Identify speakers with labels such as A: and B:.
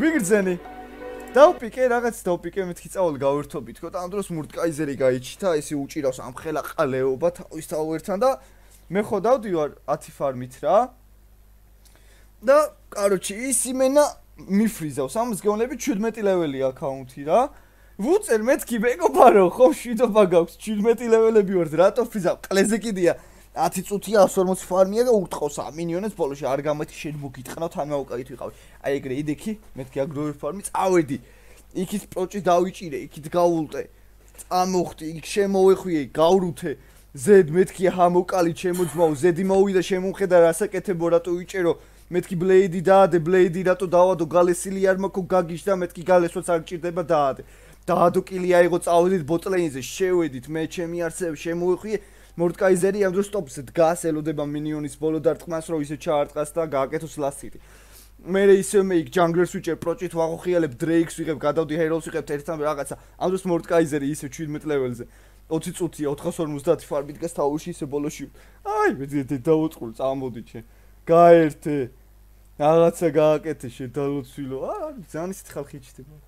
A: ვიგრძენი დაუპიკე რაღაც დაუპიკე მეთქი წავალ გავერთობი თქო და ამ დროს მურტკაიზერი გაიჩიტა ისი უჭირავს ამ ხელა ყალეობა თავის თავერთან და მე ხო დავდივარ 10 ფარმით რა და კაროჩი ის იმენა მიფრიზავს ამ მსგავლები 17 ლეველი აკაუნთი რა ვუწერ მეთქი მეგობარო ხო შვიდობა გაქვს 17 ლეველები ვარ რატო ფრიზავ ყლეზე კიდია 10 წუთია 140 ფარმია და უთხოს ამ მინიონებს ბოლოს არ გამეთ შენ მოგიტყნავ თან მოუკაით ვიყავ. აი ეგრე იდექი, მეთქი აგროვი ფარმი, წავედი. იქის პროჭი დაიჭირე, იქით გაულტე. წამოხტი, იქ შემოეხვიე, გავრუთე. ზედ მეთქი ამოკალი, შემოძმავ, ზედი მოვიდა, შემომხედა რასაკეთებო, რატო ვიჭერო? მეთქი ბლეიდი დაადე, ბლეიდი რატო დავადო, გალესილი არ მაქო გაგიშდა, მეთქი გალესოც არ ჭირდება დაადე. დაადო კილი აიღო, წავედით ბოტლეინზე, შევედით, მე ჩემი არცევ შემოეხვიე. მორტკაიზერი ამ დროს სტოპს დგას ელოდება მინიონის ბოლო დარტყმას რომ ისე ჩაარტყას და გააკეთოს ლასტიტი მე ისე მე იქ ჯანგლერს ვიჭერ პროჭით ვაღოხიალებ დრეიქს ვიღებ გადავდი ჰეროლს ვიღებ ერთთან რაღაცა ამ დროს მორტკაიზერი ისე 17 ლეველზე 20 წუთია 450 ფარმი დგას თავში ისე ბოლოში აი მე დაუწყულ წამოდი ჩე გაერთე რაღაცა გააკეთე შე დალოცვილო აა ზანის ხალხი ჭდება